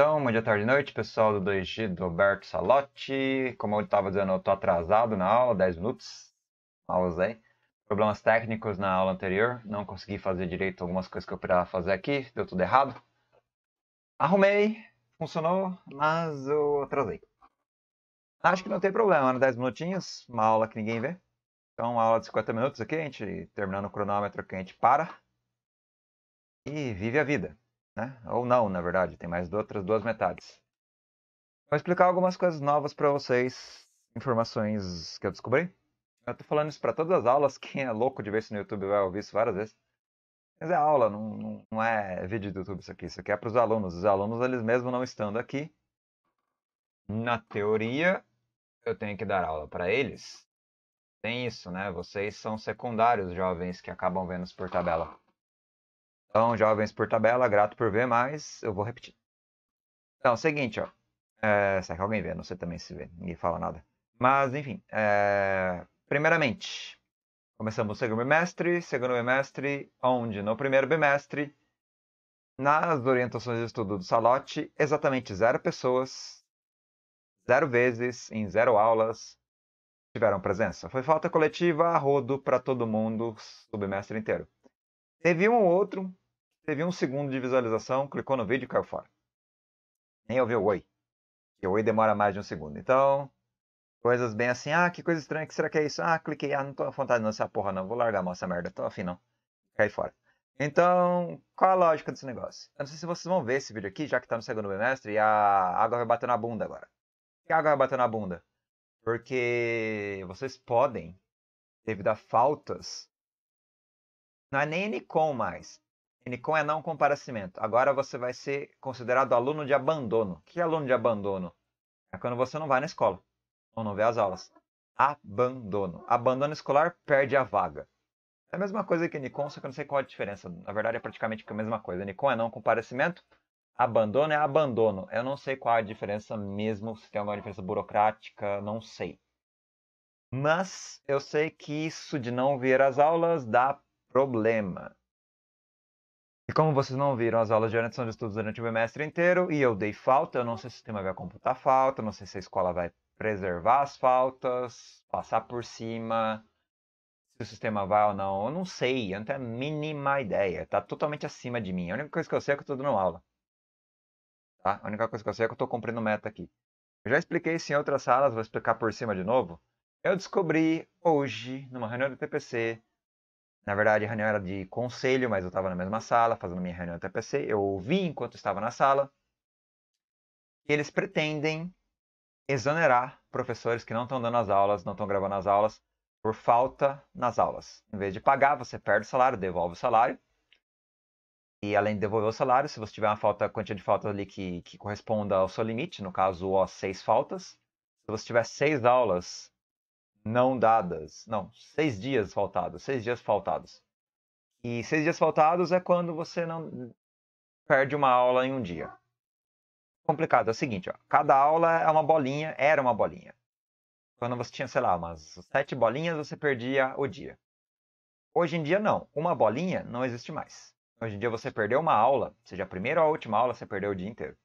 Então, bom dia, tarde e noite, pessoal do 2G do Alberto Salotti. Como eu estava dizendo, eu estou atrasado na aula, 10 minutos. Pausei. Problemas técnicos na aula anterior, não consegui fazer direito algumas coisas que eu precisava fazer aqui, deu tudo errado. Arrumei, funcionou, mas eu atrasei. Acho que não tem problema, 10 né? minutinhos, uma aula que ninguém vê. Então, uma aula de 50 minutos aqui, a gente terminando o cronômetro que a gente para e vive a vida. Né? Ou não, na verdade, tem mais outras duas metades. Vou explicar algumas coisas novas para vocês, informações que eu descobri. Eu tô falando isso para todas as aulas, quem é louco de ver isso no YouTube vai ouvir isso várias vezes. Mas é aula, não, não é vídeo do YouTube isso aqui, isso aqui é para os alunos. Os alunos, eles mesmo não estando aqui, na teoria, eu tenho que dar aula para eles. Tem isso, né? Vocês são secundários jovens que acabam vendo isso por tabela. Então, jovens por tabela, grato por ver, mas eu vou repetir. Então, é seguinte, ó. É, será que alguém vê? Não sei também se vê, ninguém fala nada. Mas, enfim, é... primeiramente, começamos o segundo bimestre, segundo bimestre, onde no primeiro bimestre, nas orientações de estudo do Salote, exatamente zero pessoas, zero vezes, em zero aulas, tiveram presença. Foi falta coletiva rodo para todo mundo, o bimestre inteiro. Teve um ou outro, teve um segundo de visualização, clicou no vídeo e caiu fora. Nem ouviu oi. E oi demora mais de um segundo. Então, coisas bem assim, ah, que coisa estranha, que será que é isso? Ah, cliquei, ah, não tô à vontade não, essa porra não, vou largar mão, essa merda, tô afim não. Cai fora. Então, qual a lógica desse negócio? Eu não sei se vocês vão ver esse vídeo aqui, já que tá no segundo bimestre, e a água vai bater na bunda agora. Por que a água vai bater na bunda? Porque vocês podem, devido a faltas não é nem NCOM mais. NCOM é não comparecimento Agora você vai ser considerado aluno de abandono. O que é aluno de abandono? É quando você não vai na escola ou não vê as aulas. Abandono. Abandono escolar perde a vaga. É a mesma coisa que NICOM, só que eu não sei qual a diferença. Na verdade, é praticamente a mesma coisa. NICOM é não comparecimento, abandono é abandono. Eu não sei qual a diferença mesmo, se tem alguma diferença burocrática, não sei. Mas eu sei que isso de não ver as aulas dá problema. E como vocês não viram as aulas de orientação de estudos durante o bimestre inteiro, e eu dei falta, eu não sei se o sistema vai computar tá falta, não sei se a escola vai preservar as faltas, passar por cima, se o sistema vai ou não, eu não sei, eu não tenho a mínima ideia, tá totalmente acima de mim. A única coisa que eu sei é que eu tô dando aula. Tá? A única coisa que eu sei é que eu tô cumprindo meta aqui. Eu já expliquei isso em outras salas, vou explicar por cima de novo. Eu descobri hoje, numa reunião do TPC, na verdade, a reunião era de conselho, mas eu estava na mesma sala, fazendo minha reunião até PC. Eu ouvi enquanto estava na sala. E eles pretendem exonerar professores que não estão dando as aulas, não estão gravando as aulas, por falta nas aulas. Em vez de pagar, você perde o salário, devolve o salário. E além de devolver o salário, se você tiver uma falta, quantidade de faltas ali que, que corresponda ao seu limite, no caso, ó, seis faltas, se você tiver seis aulas não dadas. Não, seis dias faltados. Seis dias faltados. E seis dias faltados é quando você não perde uma aula em um dia. Complicado, é o seguinte, ó, cada aula é uma bolinha, era uma bolinha. Quando você tinha, sei lá, umas sete bolinhas, você perdia o dia. Hoje em dia, não. Uma bolinha não existe mais. Hoje em dia, você perdeu uma aula, seja a primeira ou a última aula, você perdeu o dia inteiro.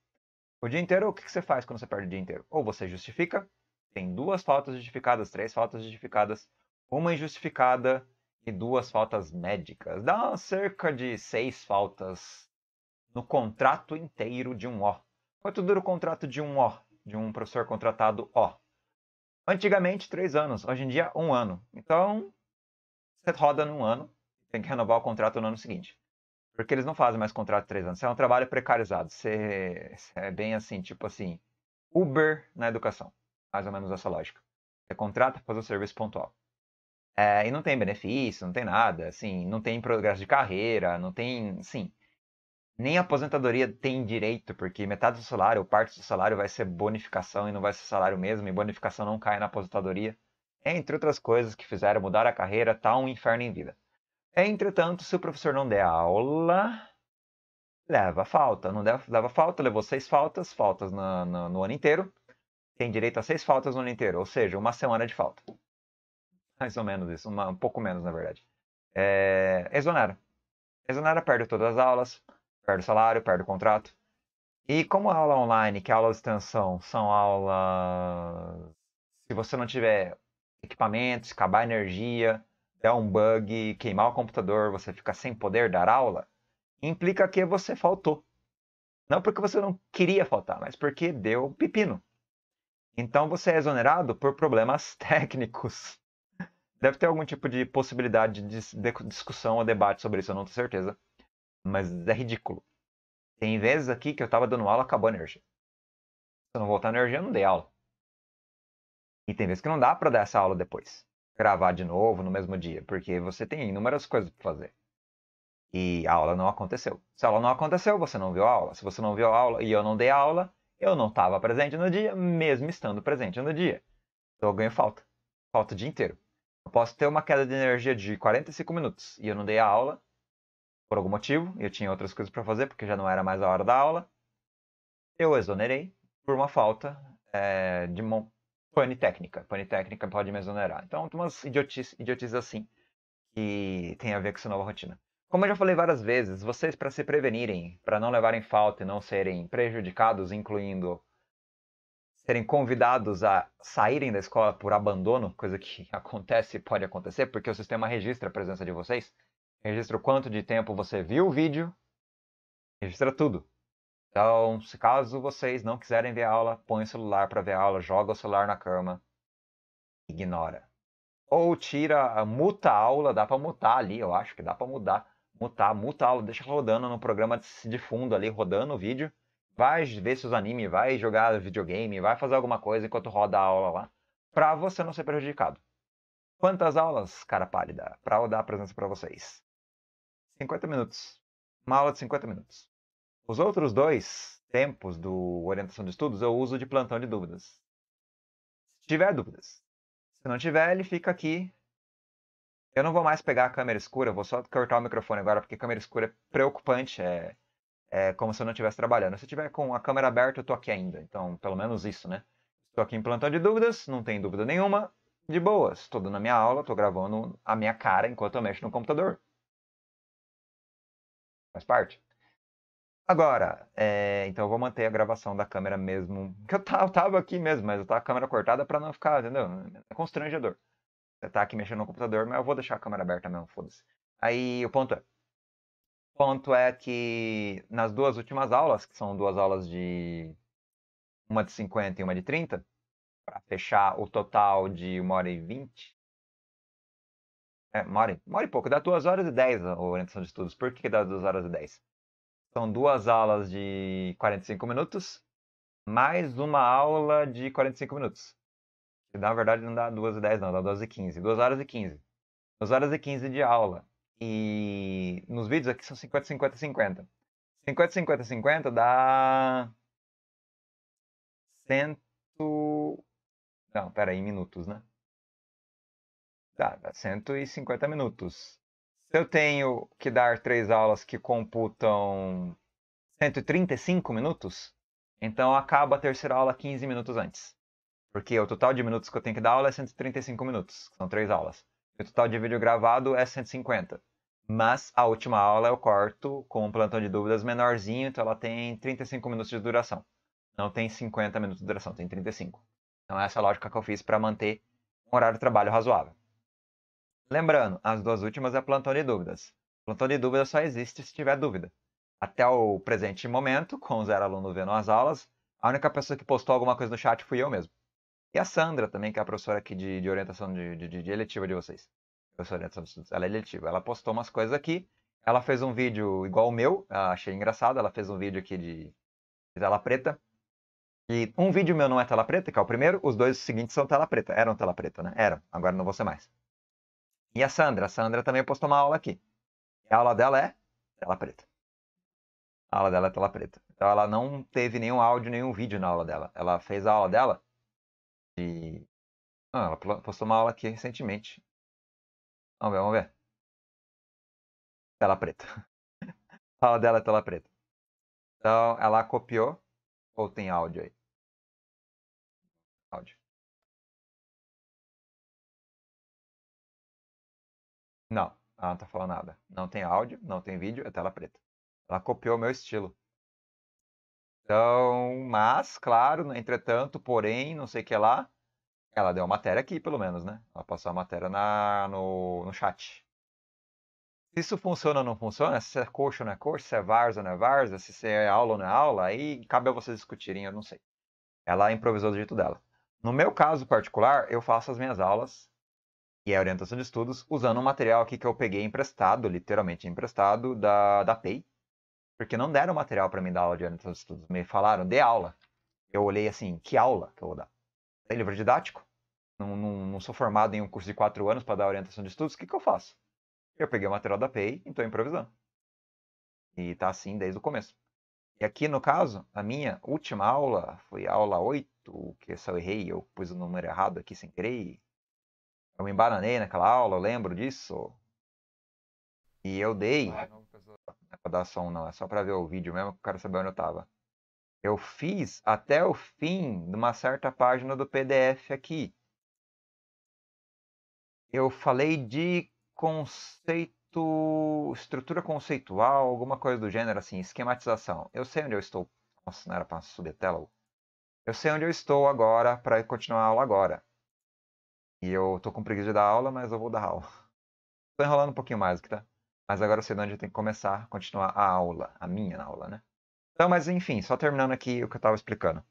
O dia inteiro, o que você faz quando você perde o dia inteiro? Ou você justifica, tem duas faltas justificadas, três faltas justificadas, uma injustificada e duas faltas médicas. Dá cerca de seis faltas no contrato inteiro de um O. Quanto dura o contrato de um O, de um professor contratado O? Antigamente, três anos. Hoje em dia, um ano. Então, você roda num ano e tem que renovar o contrato no ano seguinte. Porque eles não fazem mais contrato de três anos. Isso é um trabalho precarizado. Você, é bem assim, tipo assim, Uber na educação mais ou menos essa lógica. Você contrata para fazer o serviço pontual. É, e não tem benefício, não tem nada, assim, não tem progresso de carreira, não tem, sim, nem aposentadoria tem direito, porque metade do salário ou parte do salário vai ser bonificação e não vai ser salário mesmo, e bonificação não cai na aposentadoria. Entre outras coisas que fizeram mudar a carreira, tá um inferno em vida. Entretanto, se o professor não der aula, leva falta. Não leva, falta, levou seis faltas, faltas no ano inteiro tem direito a seis faltas no ano inteiro, ou seja, uma semana de falta. Mais ou menos isso, uma, um pouco menos, na verdade. É, exonera. Exonera, perde todas as aulas, perde o salário, perde o contrato. E como a aula online, que é a aula de extensão são aulas. Se você não tiver equipamentos, acabar a energia, der um bug, queimar o computador, você fica sem poder dar aula, implica que você faltou. Não porque você não queria faltar, mas porque deu pepino. Então você é exonerado por problemas técnicos. Deve ter algum tipo de possibilidade de discussão ou debate sobre isso, eu não tenho certeza. Mas é ridículo. Tem vezes aqui que eu tava dando aula, acabou a energia. Se eu não voltar a energia, eu não dei aula. E tem vezes que não dá para dar essa aula depois. Gravar de novo no mesmo dia, porque você tem inúmeras coisas para fazer. E a aula não aconteceu. Se a aula não aconteceu, você não viu a aula. Se você não viu a aula e eu não dei a aula, eu não estava presente no dia, mesmo estando presente no dia. Então eu ganho falta. Falta o dia inteiro. Eu posso ter uma queda de energia de 45 minutos e eu não dei a aula por algum motivo, eu tinha outras coisas para fazer porque já não era mais a hora da aula. Eu exonerei por uma falta é, de mon... pane técnica. Pane técnica pode me exonerar. Então, umas idiotices, idiotices assim que tem a ver com essa nova rotina. Como eu já falei várias vezes, vocês para se prevenirem, para não levarem falta e não serem prejudicados, incluindo serem convidados a saírem da escola por abandono, coisa que acontece e pode acontecer, porque o sistema registra a presença de vocês, registra o quanto de tempo você viu o vídeo, registra tudo. Então, se caso vocês não quiserem ver a aula, põe o celular para ver a aula, joga o celular na cama, ignora. Ou tira, muta a aula, dá para mutar ali, eu acho que dá para mudar mutar, muta aula, deixa rodando no programa de fundo ali, rodando o vídeo. Vai ver seus animes, vai jogar videogame, vai fazer alguma coisa enquanto roda a aula lá, pra você não ser prejudicado. Quantas aulas, cara pálida, pra eu dar a presença para vocês? 50 minutos. Uma aula de 50 minutos. Os outros dois tempos do orientação de estudos eu uso de plantão de dúvidas. Se tiver dúvidas. Se não tiver, ele fica aqui eu não vou mais pegar a câmera escura, vou só cortar o microfone agora, porque câmera escura é preocupante, é, é como se eu não estivesse trabalhando. Se eu estiver com a câmera aberta, eu tô aqui ainda, então pelo menos isso, né? Estou aqui em plantão de dúvidas, não tem dúvida nenhuma, de boas. Estou dando a minha aula, estou gravando a minha cara enquanto eu mexo no computador. Faz parte. Agora, é, então eu vou manter a gravação da câmera mesmo. Que eu, estava tava aqui mesmo, mas eu tava a câmera cortada para não ficar, entendeu? É constrangedor tá aqui mexendo no computador, mas eu vou deixar a câmera aberta mesmo, foda-se. Aí o ponto é. O ponto é que nas duas últimas aulas, que são duas aulas de uma de 50 e uma de 30, para fechar o total de uma hora e vinte. É, uma hora, uma hora e pouco, dá duas horas e dez a orientação de estudos. Por que dá duas horas e dez? São duas aulas de 45 minutos, mais uma aula de 45 minutos. Na verdade, não dá 2 e 10, não, dá 2 e 15. 2 horas e 15. 2 horas e 15 de aula. E nos vídeos aqui são 50, 50, 50. 50, 50, 50 dá. 100. Não, peraí, minutos, né? Dá, dá 150 minutos. Se eu tenho que dar três aulas que computam 135 minutos, então acaba a terceira aula 15 minutos antes. Porque o total de minutos que eu tenho que dar aula é 135 minutos, são três aulas. E o total de vídeo gravado é 150. Mas a última aula eu corto com um plantão de dúvidas menorzinho, então ela tem 35 minutos de duração. Não tem 50 minutos de duração, tem 35. Então essa é a lógica que eu fiz para manter um horário de trabalho razoável. Lembrando, as duas últimas é plantão de dúvidas. Plantão de dúvidas só existe se tiver dúvida. Até o presente momento, com zero aluno vendo as aulas, a única pessoa que postou alguma coisa no chat fui eu mesmo. E a Sandra também, que é a professora aqui de, de orientação de, de, de, eletiva de vocês. ela é eletiva. Ela postou umas coisas aqui. Ela fez um vídeo igual o meu, ah, achei engraçado. Ela fez um vídeo aqui de, de tela preta. E um vídeo meu não é tela preta, que é o primeiro. Os dois seguintes são tela preta. Eram tela preta, né? Eram. Agora não vou ser mais. E a Sandra. A Sandra também postou uma aula aqui. E a aula dela é tela preta. A aula dela é tela preta. Então ela não teve nenhum áudio, nenhum vídeo na aula dela. Ela fez a aula dela de. Ah, ela postou uma aula aqui recentemente. Vamos ver, vamos ver. Tela preta. A aula dela é tela preta. Então, ela copiou. Ou tem áudio aí? Áudio. Não, ela não tá falando nada. Não tem áudio, não tem vídeo, é tela preta. Ela copiou meu estilo. Então, mas, claro, né, entretanto, porém, não sei o que lá, ela deu a matéria aqui, pelo menos, né? Ela passou a matéria na, no, no chat. Se isso funciona ou não funciona, se é coxa ou não é coxa, se é varsa ou não é varsa, se é aula ou não é aula, aí cabe a vocês discutirem, eu não sei. Ela improvisou do jeito dela. No meu caso particular, eu faço as minhas aulas e a orientação de estudos usando um material aqui que eu peguei emprestado, literalmente emprestado, da, da PEI, porque não deram material para mim dar aula de orientação de estudos. Me falaram, dê aula. Eu olhei assim, que aula que eu vou dar? Tem é livro didático? Não, não, não sou formado em um curso de quatro anos para dar orientação de estudos. O que, que eu faço? Eu peguei o material da PEI e estou improvisando. E tá assim desde o começo. E aqui, no caso, a minha última aula foi aula 8, que eu errei, eu pus o número errado aqui sem querer. Eu me embananei naquela aula, eu lembro disso. E eu dei. É pra dar som, não. É só pra ver o vídeo mesmo, que eu quero saber onde eu tava. Eu fiz até o fim de uma certa página do PDF aqui. Eu falei de conceito, estrutura conceitual, alguma coisa do gênero assim, esquematização. Eu sei onde eu estou. Nossa, não era pra subir tela. Eu sei onde eu estou agora para continuar a aula agora. E eu tô com preguiça de dar aula, mas eu vou dar aula. Tô enrolando um pouquinho mais aqui, tá? Mas agora eu sei de onde eu tenho que começar, continuar a aula, a minha aula, né? Então, mas enfim, só terminando aqui o que eu estava explicando.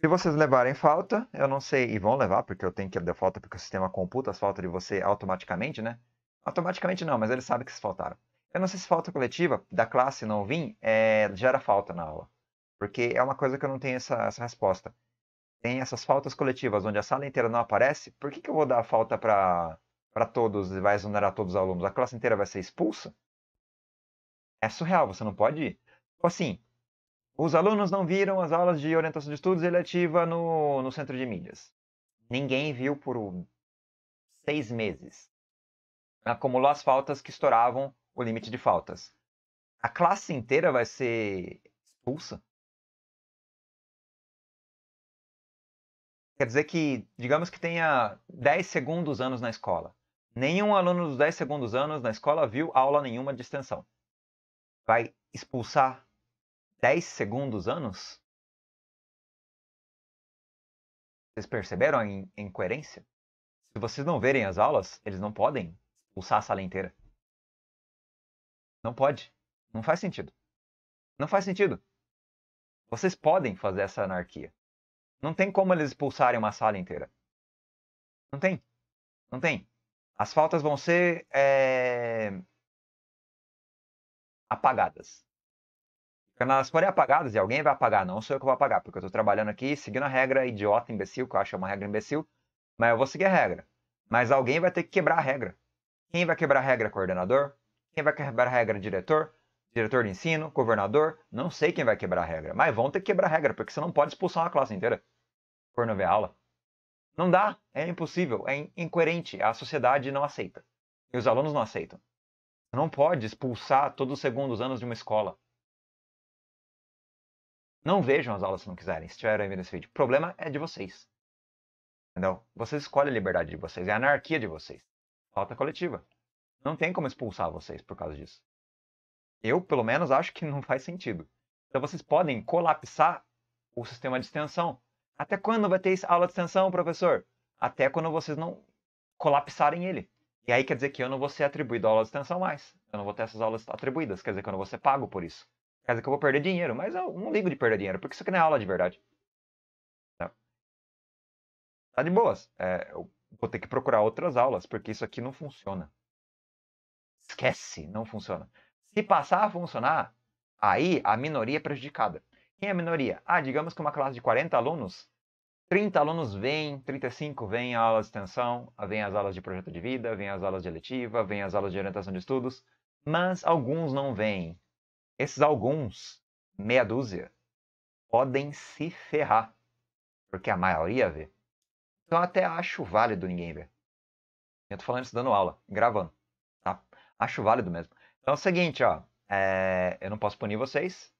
Se vocês levarem falta, eu não sei, e vão levar, porque eu tenho que dar falta, porque o sistema computa as faltas de você automaticamente, né? Automaticamente não, mas ele sabe que vocês faltaram. Eu não sei se falta coletiva, da classe não vim, é, gera falta na aula. Porque é uma coisa que eu não tenho essa, essa resposta. Tem essas faltas coletivas, onde a sala inteira não aparece, por que, que eu vou dar falta para para todos e vai exonerar todos os alunos, a classe inteira vai ser expulsa? É surreal, você não pode ir. Tipo assim, os alunos não viram as aulas de orientação de estudos eletiva no, no centro de mídias. Ninguém viu por seis meses. Acumulou as faltas que estouravam o limite de faltas. A classe inteira vai ser expulsa? Quer dizer que, digamos que tenha 10 segundos anos na escola. Nenhum aluno dos 10 segundos anos na escola viu aula nenhuma de extensão. Vai expulsar 10 segundos anos? Vocês perceberam a incoerência? Se vocês não verem as aulas, eles não podem expulsar a sala inteira. Não pode. Não faz sentido. Não faz sentido. Vocês podem fazer essa anarquia. Não tem como eles expulsarem uma sala inteira. Não tem. Não tem. As faltas vão ser é, apagadas. Quando elas forem apagadas, e alguém vai apagar, não sou eu que vou apagar, porque eu estou trabalhando aqui seguindo a regra idiota, imbecil, que eu acho uma regra imbecil, mas eu vou seguir a regra. Mas alguém vai ter que quebrar a regra. Quem vai quebrar a regra? Coordenador? Quem vai quebrar a regra? Diretor? Diretor de ensino? Governador? Não sei quem vai quebrar a regra, mas vão ter que quebrar a regra, porque você não pode expulsar uma classe inteira por não ver aula. Não dá, é impossível, é incoerente, a sociedade não aceita. E os alunos não aceitam. não pode expulsar todos os segundos anos de uma escola. Não vejam as aulas se não quiserem, se tiverem vendo esse vídeo. O problema é de vocês. Entendeu? Vocês escolhem a liberdade de vocês, é a anarquia de vocês. Falta coletiva. Não tem como expulsar vocês por causa disso. Eu, pelo menos, acho que não faz sentido. Então vocês podem colapsar o sistema de extensão. Até quando vai ter aula de extensão, professor? Até quando vocês não colapsarem ele. E aí quer dizer que eu não vou ser atribuído a aula de extensão mais. Eu não vou ter essas aulas atribuídas. Quer dizer que eu não vou ser pago por isso. Quer dizer que eu vou perder dinheiro. Mas eu é não ligo de perder dinheiro, porque isso aqui não é aula de verdade. Não. Tá de boas. É, eu vou ter que procurar outras aulas, porque isso aqui não funciona. Esquece, não funciona. Se passar a funcionar, aí a minoria é prejudicada. Quem é a minoria? Ah, digamos que uma classe de 40 alunos, 30 alunos vêm, 35 vêm a aula de extensão, vêm as aulas de projeto de vida, vêm as aulas de eletiva, vêm as aulas de orientação de estudos, mas alguns não vêm. Esses alguns, meia dúzia, podem se ferrar, porque a maioria vê. Então até acho válido ninguém ver. Eu tô falando isso dando aula, gravando, tá? Acho válido mesmo. Então é o seguinte, ó, é... eu não posso punir vocês,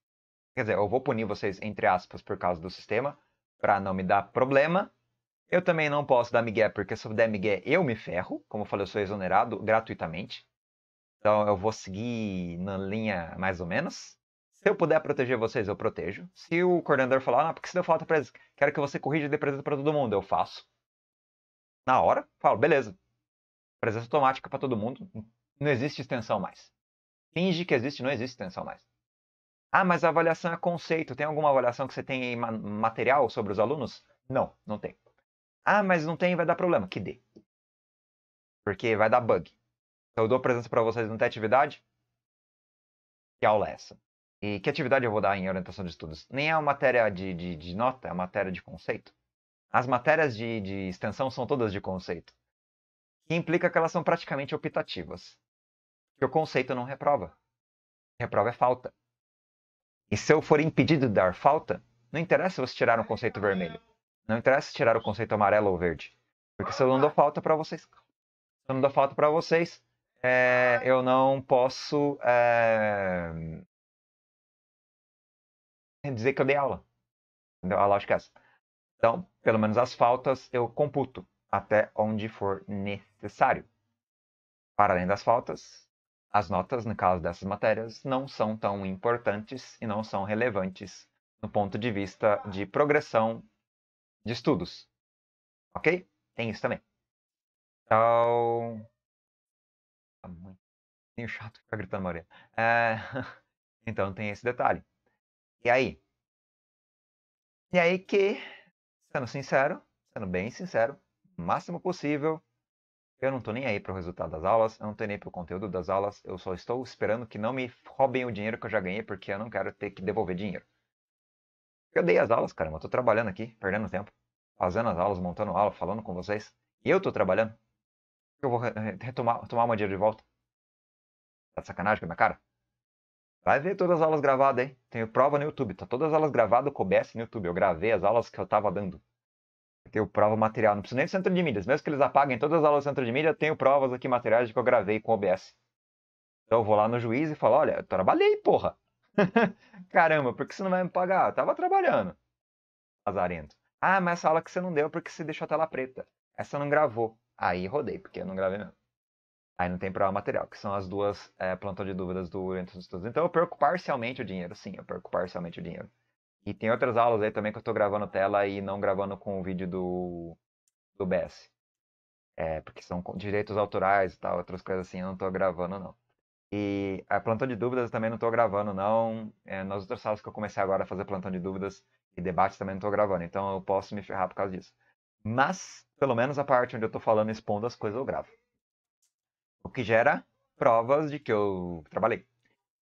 Quer dizer, eu vou punir vocês, entre aspas, por causa do sistema, para não me dar problema. Eu também não posso dar migué, porque se eu der migué, eu me ferro. Como eu falei, eu sou exonerado gratuitamente. Então eu vou seguir na linha mais ou menos. Se eu puder proteger vocês, eu protejo. Se o coordenador falar, ah, porque se deu falta pra eles, quero que você corrija e dê presença para todo mundo, eu faço. Na hora, falo, beleza. Presença automática para todo mundo. Não existe extensão mais. Finge que existe, não existe extensão mais. Ah, mas a avaliação é conceito. Tem alguma avaliação que você tem material sobre os alunos? Não, não tem. Ah, mas não tem, vai dar problema. Que dê. Porque vai dar bug. Então, eu dou presença para vocês não tem atividade? Que aula é essa? E que atividade eu vou dar em orientação de estudos? Nem é uma matéria de, de, de nota, é uma matéria de conceito. As matérias de, de extensão são todas de conceito. Que implica que elas são praticamente optativas. Porque o conceito não reprova. Reprova é falta. E se eu for impedido de dar falta, não interessa você tirar o um conceito vermelho. Não interessa tirar o conceito amarelo ou verde. Porque se eu não dou falta para vocês, se eu não dou falta para vocês, é, eu não posso é, dizer que eu dei aula. Entendeu? A lógica é essa. Então, pelo menos as faltas eu computo até onde for necessário. Para além das faltas, as notas, no caso dessas matérias, não são tão importantes e não são relevantes no ponto de vista de progressão de estudos. Ok? Tem isso também. Então. Tá muito tem chato ficar gritando Maria. É... Então tem esse detalhe. E aí? E aí que, sendo sincero, sendo bem sincero, máximo possível, eu não estou nem aí pro resultado das aulas, eu não tô nem aí conteúdo das aulas, eu só estou esperando que não me roubem o dinheiro que eu já ganhei, porque eu não quero ter que devolver dinheiro. Eu dei as aulas, caramba, eu estou trabalhando aqui, perdendo tempo, fazendo as aulas, montando aula, falando com vocês, e eu estou trabalhando. Eu vou retomar tomar meu dinheiro de volta. Tá de sacanagem com a minha cara? Vai ver todas as aulas gravadas, hein? Tenho prova no YouTube. Tá todas as aulas gravadas, coubesse no YouTube. Eu gravei as aulas que eu tava dando tenho prova material, não preciso nem do centro de mídias. Mesmo que eles apaguem todas as aulas do centro de mídia, eu tenho provas aqui materiais de que eu gravei com o OBS. Então eu vou lá no juiz e falo, olha, eu trabalhei, porra. Caramba, por que você não vai me pagar? Eu tava trabalhando. Lazarento. Ah, mas essa aula que você não deu é porque você deixou a tela preta. Essa não gravou. Aí rodei, porque eu não gravei mesmo. Aí não tem prova material, que são as duas é, plantão de dúvidas do Entre os Estudos. Então eu perco parcialmente o dinheiro, sim, eu perco parcialmente o dinheiro. E tem outras aulas aí também que eu estou gravando tela e não gravando com o vídeo do, do BS. É, porque são direitos autorais e tal, outras coisas assim, eu não estou gravando não. E a ah, plantão de dúvidas também não estou gravando não. É, nas outras salas que eu comecei agora a fazer plantão de dúvidas e debate também não estou gravando, então eu posso me ferrar por causa disso. Mas, pelo menos a parte onde eu estou falando expondo as coisas eu gravo. O que gera provas de que eu trabalhei.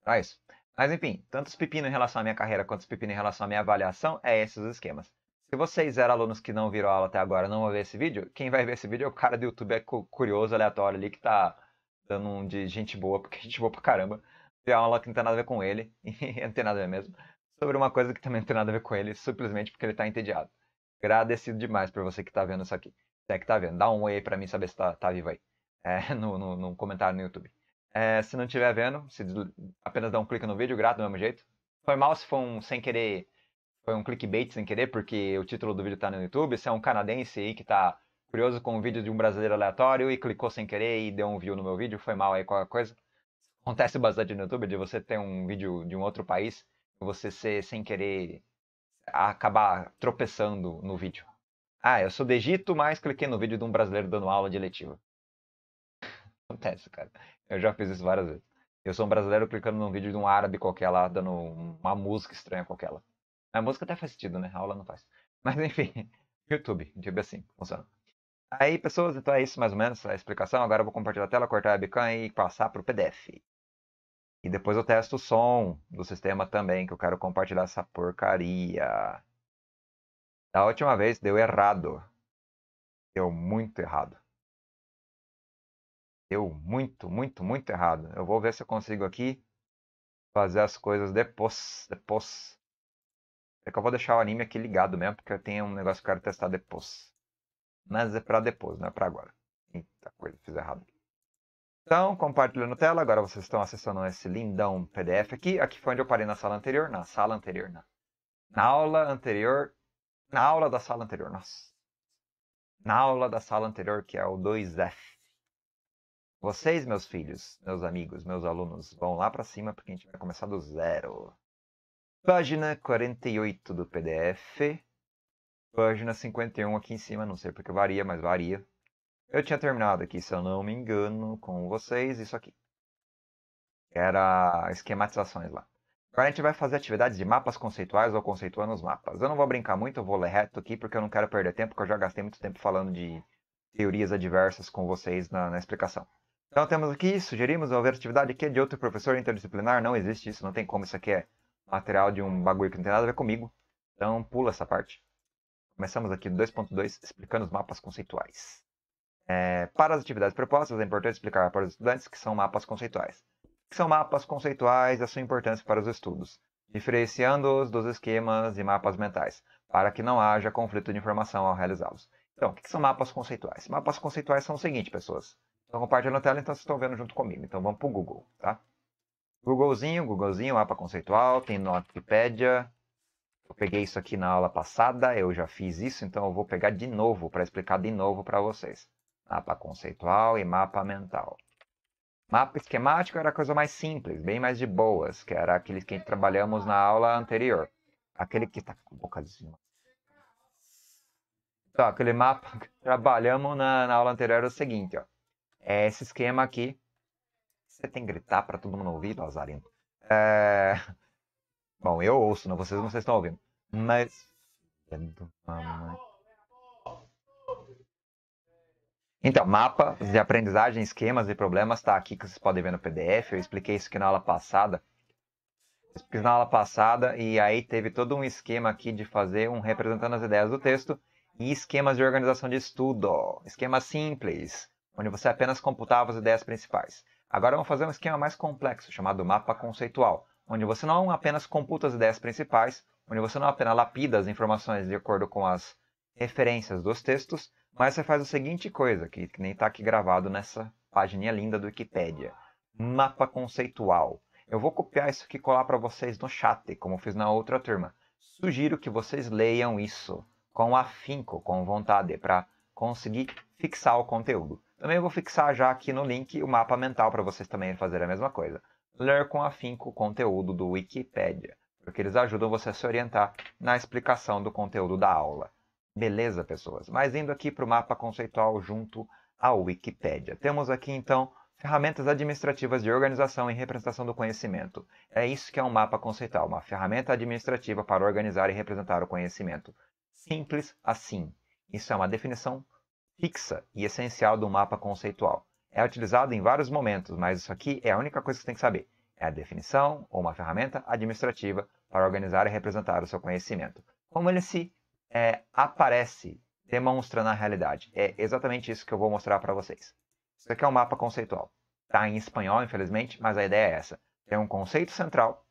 Então é isso. Mas enfim, tanto os pepinos em relação à minha carreira quanto os pepinos em relação à minha avaliação, é esses os esquemas. Se vocês eram alunos que não viram aula até agora não vão ver esse vídeo, quem vai ver esse vídeo é o cara do YouTube é curioso, aleatório ali, que tá dando um de gente boa, porque gente boa pra caramba. Deu aula que não tem nada a ver com ele, e não tem nada a ver mesmo, sobre uma coisa que também não tem nada a ver com ele, simplesmente porque ele tá entediado. Agradecido demais por você que tá vendo isso aqui. Se é que tá vendo, dá um oi aí pra mim saber se tá, tá vivo aí. É, no, no, no comentário no YouTube. É, se não estiver vendo, se apenas dá um clique no vídeo, grato do mesmo jeito. Foi mal se foi um sem querer, foi um clickbait sem querer, porque o título do vídeo tá no YouTube. Se é um canadense aí que tá curioso com o um vídeo de um brasileiro aleatório e clicou sem querer e deu um view no meu vídeo, foi mal aí qualquer coisa. Acontece bastante no YouTube de você ter um vídeo de um outro país, você ser sem querer acabar tropeçando no vídeo. Ah, eu sou de Egito, mas cliquei no vídeo de um brasileiro dando aula de letiva acontece, cara. Eu já fiz isso várias vezes. Eu sou um brasileiro clicando num vídeo de um árabe qualquer lá, dando uma música estranha qualquer lá. A música até faz sentido, né? A aula não faz. Mas enfim, YouTube. YouTube é assim, funciona. Aí, pessoas, então é isso mais ou menos a explicação. Agora eu vou compartilhar a tela, cortar a webcam e passar para o PDF. E depois eu testo o som do sistema também, que eu quero compartilhar essa porcaria. Da última vez deu errado. Deu muito errado. Deu muito, muito, muito errado. Eu vou ver se eu consigo aqui fazer as coisas depois. Depois. É que eu vou deixar o anime aqui ligado mesmo, porque eu tenho um negócio que eu quero testar depois. Mas é pra depois, não é pra agora. Eita coisa, fiz errado. Então, compartilhando a tela. Agora vocês estão acessando esse lindão PDF aqui. Aqui foi onde eu parei na sala anterior. Na sala anterior, na, na aula anterior. Na aula da sala anterior, nossa. Na aula da sala anterior, que é o 2F. Vocês, meus filhos, meus amigos, meus alunos, vão lá para cima porque a gente vai começar do zero. Página 48 do PDF. Página 51 aqui em cima, não sei porque varia, mas varia. Eu tinha terminado aqui, se eu não me engano, com vocês, isso aqui. Era esquematizações lá. Agora a gente vai fazer atividades de mapas conceituais ou conceituando os mapas. Eu não vou brincar muito, eu vou ler reto aqui porque eu não quero perder tempo, porque eu já gastei muito tempo falando de teorias adversas com vocês na, na explicação. Então temos aqui, sugerimos uma versatilidade aqui é de outro professor interdisciplinar, não existe isso, não tem como, isso aqui é material de um bagulho que não tem nada a ver comigo. Então pula essa parte. Começamos aqui 2.2, explicando os mapas conceituais. É, para as atividades propostas, é importante explicar para os estudantes que são mapas conceituais. Que são mapas conceituais e a sua importância para os estudos, diferenciando-os dos esquemas e mapas mentais, para que não haja conflito de informação ao realizá-los. Então, o que são mapas conceituais? Mapas conceituais são o seguinte, pessoas. Estão compartilhando a tela, então vocês estão vendo junto comigo. Então vamos para o Google, tá? Googlezinho, Googlezinho, mapa conceitual, tem Wikipedia. Eu peguei isso aqui na aula passada, eu já fiz isso, então eu vou pegar de novo para explicar de novo para vocês. Mapa conceitual e mapa mental. Mapa esquemático era a coisa mais simples, bem mais de boas, que era aquele que trabalhamos na aula anterior. Aquele que está com a boca de cima. Então, aquele mapa que trabalhamos na, na aula anterior era o seguinte, ó. É esse esquema aqui. Você tem que gritar para todo mundo ouvir, Lazarento. É... Bom, eu ouço, não, né? vocês não vocês estão ouvindo. Mas. Então, mapa de aprendizagem, esquemas e problemas está aqui que vocês podem ver no PDF. Eu expliquei isso aqui na aula passada. Eu expliquei na aula passada e aí teve todo um esquema aqui de fazer um representando as ideias do texto e esquemas de organização de estudo. Esquema simples onde você apenas computava as ideias principais. Agora vamos fazer um esquema mais complexo, chamado mapa conceitual, onde você não apenas computa as ideias principais, onde você não apenas lapida as informações de acordo com as referências dos textos, mas você faz a seguinte coisa, que, que nem está aqui gravado nessa página linda do Wikipedia. Mapa conceitual. Eu vou copiar isso aqui e colar para vocês no chat, como fiz na outra turma. Sugiro que vocês leiam isso com afinco, com vontade, para conseguir fixar o conteúdo. Também vou fixar já aqui no link o mapa mental para vocês também fazerem a mesma coisa. Ler com afinco o conteúdo do Wikipedia, porque eles ajudam você a se orientar na explicação do conteúdo da aula. Beleza, pessoas? Mas indo aqui para o mapa conceitual junto à Wikipedia. Temos aqui, então, ferramentas administrativas de organização e representação do conhecimento. É isso que é um mapa conceitual, uma ferramenta administrativa para organizar e representar o conhecimento. Simples assim. Isso é uma definição fixa e essencial do mapa conceitual. É utilizado em vários momentos, mas isso aqui é a única coisa que você tem que saber. É a definição ou uma ferramenta administrativa para organizar e representar o seu conhecimento. Como ele se é, aparece, demonstra na realidade. É exatamente isso que eu vou mostrar para vocês. Isso aqui é um mapa conceitual. Está em espanhol, infelizmente, mas a ideia é essa. Tem um conceito central,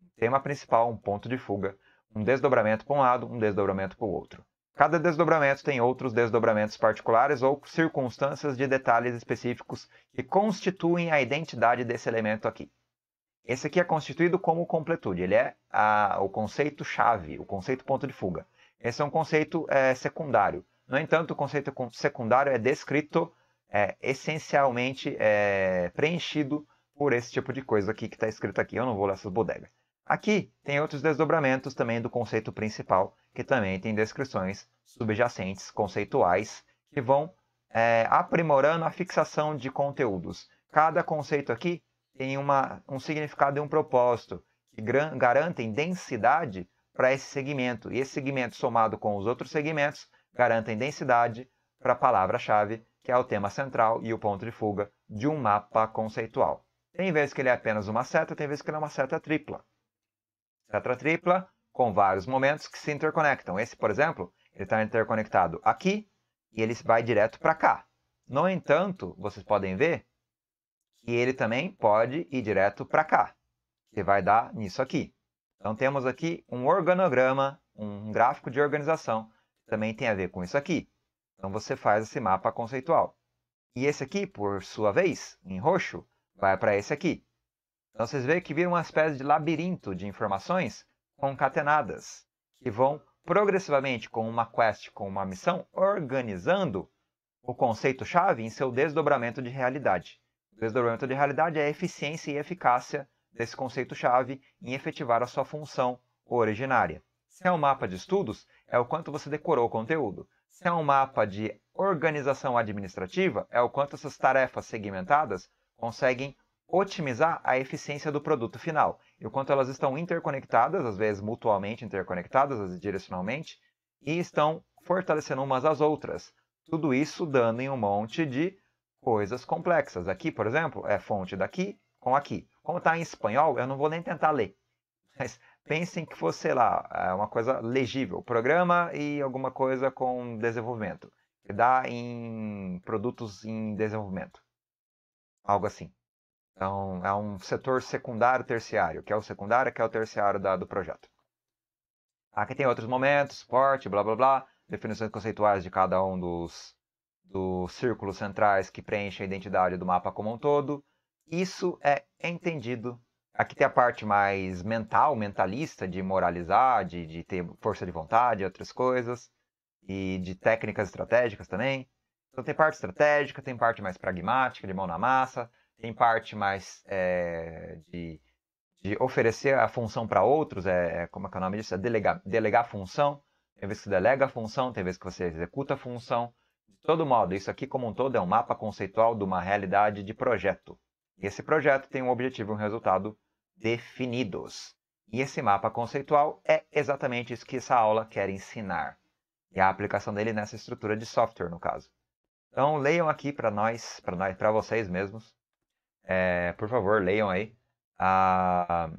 um tema principal, um ponto de fuga, um desdobramento para um lado, um desdobramento para o outro. Cada desdobramento tem outros desdobramentos particulares ou circunstâncias de detalhes específicos que constituem a identidade desse elemento aqui. Esse aqui é constituído como completude, ele é a, o conceito-chave, o conceito ponto de fuga. Esse é um conceito é, secundário. No entanto, o conceito secundário é descrito é, essencialmente é, preenchido por esse tipo de coisa aqui que está escrito aqui. Eu não vou ler essas bodegas. Aqui tem outros desdobramentos também do conceito principal, que também tem descrições subjacentes, conceituais, que vão é, aprimorando a fixação de conteúdos. Cada conceito aqui tem uma, um significado e um propósito, que garantem densidade para esse segmento. E esse segmento, somado com os outros segmentos, garantem densidade para a palavra-chave, que é o tema central e o ponto de fuga de um mapa conceitual. Tem vezes que ele é apenas uma seta, tem vezes que ele é uma seta tripla tetra tripla com vários momentos que se interconectam. Esse, por exemplo, ele está interconectado aqui e ele vai direto para cá. No entanto, vocês podem ver que ele também pode ir direto para cá, que vai dar nisso aqui. Então temos aqui um organograma, um gráfico de organização, que também tem a ver com isso aqui. Então você faz esse mapa conceitual. E esse aqui, por sua vez, em roxo, vai para esse aqui. Então vocês veem que vira uma espécie de labirinto de informações concatenadas, que vão progressivamente, com uma quest, com uma missão, organizando o conceito-chave em seu desdobramento de realidade. O desdobramento de realidade é a eficiência e eficácia desse conceito-chave em efetivar a sua função originária. Se é um mapa de estudos, é o quanto você decorou o conteúdo. Se é um mapa de organização administrativa, é o quanto essas tarefas segmentadas conseguem otimizar a eficiência do produto final. E o quanto elas estão interconectadas, às vezes mutuamente interconectadas, às vezes direcionalmente, e estão fortalecendo umas às outras. Tudo isso dando em um monte de coisas complexas. Aqui, por exemplo, é fonte daqui com aqui. Como está em espanhol, eu não vou nem tentar ler. Mas pensem que fosse, sei lá, é uma coisa legível. Programa e alguma coisa com desenvolvimento. Que dá em produtos em desenvolvimento. Algo assim. Então, é um setor secundário terciário, que é o secundário, que é o terciário da, do projeto. Aqui tem outros momentos, suporte, blá blá blá, definições conceituais de cada um dos, dos círculos centrais que preenchem a identidade do mapa como um todo. Isso é entendido. Aqui tem a parte mais mental, mentalista, de moralizar, de, de ter força de vontade, outras coisas, e de técnicas estratégicas também. Então tem parte estratégica, tem parte mais pragmática, de mão na massa, tem parte mais é, de, de, oferecer a função para outros, é, é, como é que é o nome disso? É delegar, delegar função. Tem vezes que delega a função, tem vezes que você executa a função. De todo modo, isso aqui como um todo é um mapa conceitual de uma realidade de projeto. E esse projeto tem um objetivo e um resultado definidos. E esse mapa conceitual é exatamente isso que essa aula quer ensinar. E a aplicação dele nessa estrutura de software, no caso. Então leiam aqui para nós, para nós, para vocês mesmos, é, por favor, leiam aí. Ah,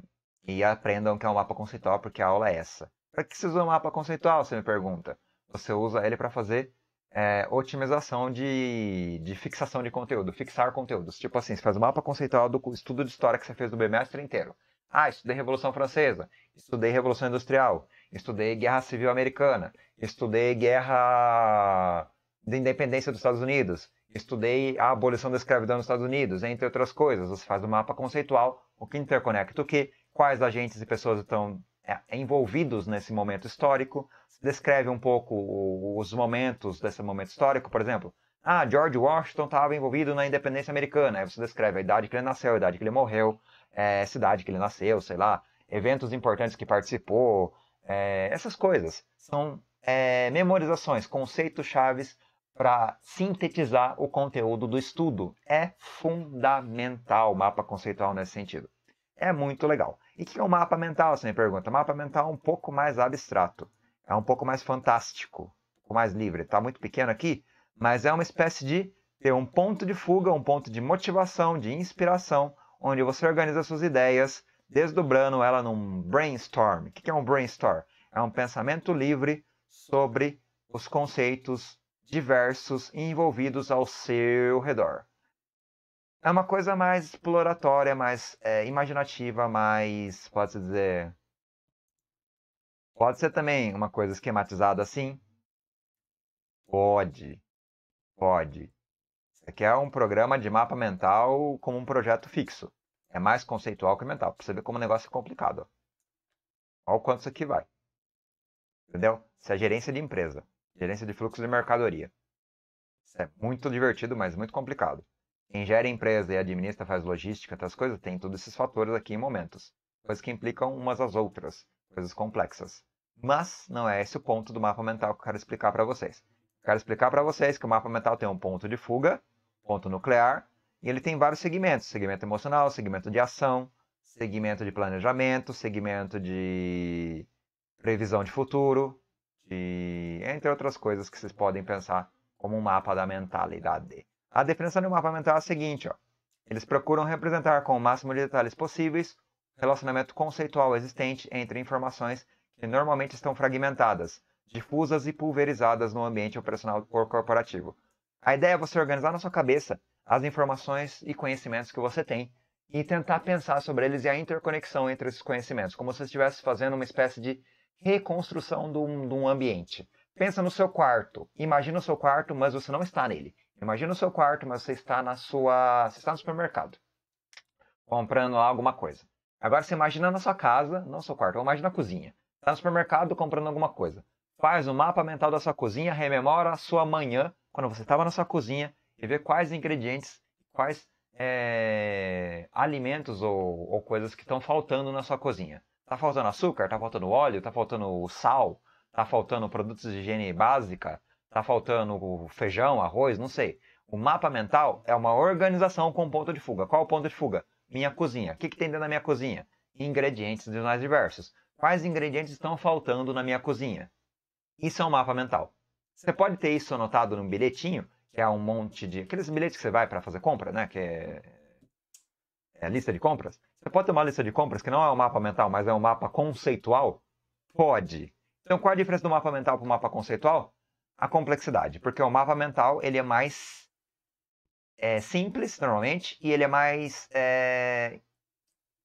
e aprendam que é um mapa conceitual, porque a aula é essa. Para que você usa um mapa conceitual, você me pergunta? Você usa ele para fazer é, otimização de, de fixação de conteúdo, fixar conteúdos. Tipo assim, você faz o um mapa conceitual do estudo de história que você fez do bimestre inteiro. Ah, estudei Revolução Francesa, estudei Revolução Industrial, estudei Guerra Civil Americana, estudei Guerra da Independência dos Estados Unidos, Estudei a abolição da escravidão nos Estados Unidos, entre outras coisas. Você faz um mapa conceitual, o que interconecta o que, quais agentes e pessoas estão é, envolvidos nesse momento histórico, descreve um pouco os momentos desse momento histórico, por exemplo, ah, George Washington estava envolvido na independência americana, aí você descreve a idade que ele nasceu, a idade que ele morreu, é, a cidade que ele nasceu, sei lá, eventos importantes que participou, é, essas coisas. São é, memorizações, conceitos chaves para sintetizar o conteúdo do estudo. É fundamental o mapa conceitual nesse sentido. É muito legal. E o que é um mapa mental, você me pergunta? Mapa mental é um pouco mais abstrato, é um pouco mais fantástico, um pouco mais livre. Está muito pequeno aqui, mas é uma espécie de ter um ponto de fuga, um ponto de motivação, de inspiração, onde você organiza suas ideias, desdobrando ela num brainstorm. O que é um brainstorm? É um pensamento livre sobre os conceitos diversos envolvidos ao seu redor. É uma coisa mais exploratória, mais é, imaginativa, mais, pode-se dizer... Pode ser também uma coisa esquematizada assim? Pode. Pode. Isso aqui é um programa de mapa mental como um projeto fixo. É mais conceitual que mental, pra você ver como o negócio é complicado. Olha o quanto isso aqui vai. Entendeu? Isso é gerência de empresa gerência de fluxo de mercadoria. Isso é muito divertido, mas muito complicado. Quem gera empresa e administra faz logística, essas coisas, tem todos esses fatores aqui em momentos, coisas que implicam umas às outras, coisas complexas. Mas não é esse o ponto do mapa mental que eu quero explicar para vocês. quero explicar para vocês que o mapa mental tem um ponto de fuga, ponto nuclear, e ele tem vários segmentos: segmento emocional, segmento de ação, segmento de planejamento, segmento de previsão de futuro, de, entre outras coisas que vocês podem pensar como um mapa da mentalidade. A definição de um mapa mental é a seguinte, ó. Eles procuram representar com o máximo de detalhes possíveis o relacionamento conceitual existente entre informações que normalmente estão fragmentadas, difusas e pulverizadas no ambiente operacional ou corporativo. A ideia é você organizar na sua cabeça as informações e conhecimentos que você tem e tentar pensar sobre eles e a interconexão entre esses conhecimentos, como se você estivesse fazendo uma espécie de reconstrução de um, de um ambiente. Pensa no seu quarto. Imagina o seu quarto, mas você não está nele. Imagina o seu quarto, mas você está na sua. Você está no supermercado. Comprando alguma coisa. Agora você imagina na sua casa, não no seu quarto, ou imagina a cozinha. Está no supermercado comprando alguma coisa. Faz um mapa mental da sua cozinha, rememora a sua manhã, quando você estava na sua cozinha, e vê quais ingredientes, quais é, alimentos ou, ou coisas que estão faltando na sua cozinha. Tá faltando açúcar? Tá faltando óleo? Tá faltando sal? Tá faltando produtos de higiene básica? Tá faltando feijão, arroz? Não sei. O mapa mental é uma organização com ponto de fuga. Qual é o ponto de fuga? Minha cozinha. O que, que tem dentro da minha cozinha? Ingredientes de mais diversos. Quais ingredientes estão faltando na minha cozinha? Isso é um mapa mental. Você pode ter isso anotado num bilhetinho, que é um monte de. Aqueles bilhetes que você vai para fazer compra, né? Que é... é lista de compras. Você pode ter uma lista de compras que não é um mapa mental, mas é um mapa conceitual? Pode. Então, qual é a diferença do mapa mental para o mapa conceitual? A complexidade, porque o mapa mental ele é mais é, simples, normalmente, e ele é mais é,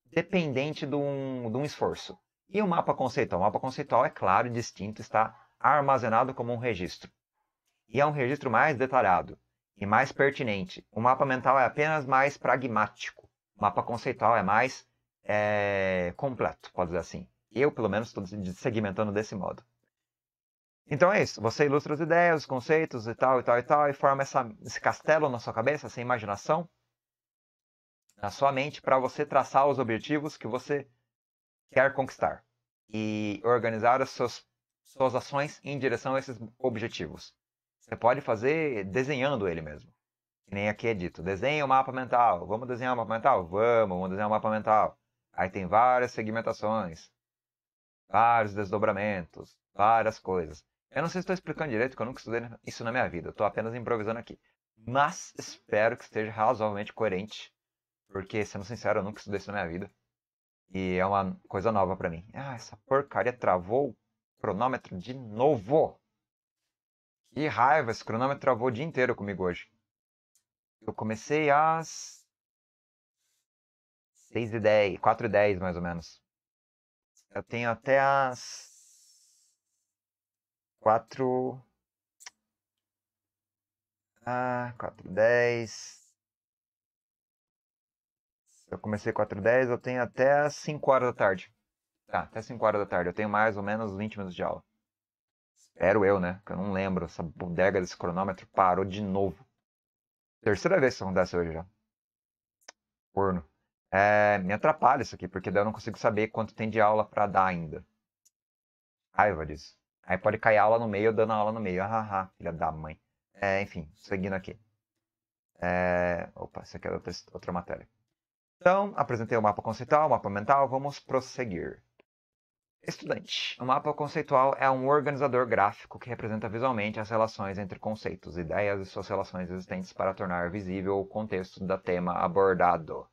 dependente de um, de um esforço. E o mapa conceitual? O mapa conceitual é claro e distinto, está armazenado como um registro. E é um registro mais detalhado e mais pertinente. O mapa mental é apenas mais pragmático mapa conceitual é mais é, completo, pode dizer assim. Eu, pelo menos, estou segmentando desse modo. Então é isso. Você ilustra as ideias, os conceitos e tal, e tal, e tal, e forma essa, esse castelo na sua cabeça, essa imaginação na sua mente para você traçar os objetivos que você quer conquistar e organizar as suas, suas ações em direção a esses objetivos. Você pode fazer desenhando ele mesmo nem aqui é dito, desenha o um mapa mental, vamos desenhar o um mapa mental? Vamos, vamos desenhar o um mapa mental. Aí tem várias segmentações, vários desdobramentos, várias coisas. Eu não sei se estou explicando direito, porque eu nunca estudei isso na minha vida, estou apenas improvisando aqui. Mas espero que esteja razoavelmente coerente, porque, sendo sincero, eu nunca estudei isso na minha vida. E é uma coisa nova para mim. Ah, essa porcaria travou o cronômetro de novo! Que raiva, esse cronômetro travou o dia inteiro comigo hoje. Eu comecei às 6 e 10, 4 e 10 mais ou menos. Eu tenho até às 4. Ah, 4 10. Eu comecei 4 10, eu tenho até às 5 horas da tarde. Tá, até 5 horas da tarde. Eu tenho mais ou menos 20 minutos de aula. Espero eu, né? Que eu não lembro. Essa bodega desse cronômetro parou de novo. Terceira vez que acontece hoje já. Porno. É, me atrapalha isso aqui, porque daí eu não consigo saber quanto tem de aula para dar ainda. Raiva disso. Aí pode cair aula no meio, dando aula no meio. Ah, ah filha da mãe. É, enfim, seguindo aqui. É, opa, isso aqui é outra, outra matéria. Então, apresentei o mapa conceitual, o mapa mental, vamos prosseguir. Estudante. O mapa conceitual é um organizador gráfico que representa visualmente as relações entre conceitos, ideias e suas relações existentes para tornar visível o contexto da tema abordado.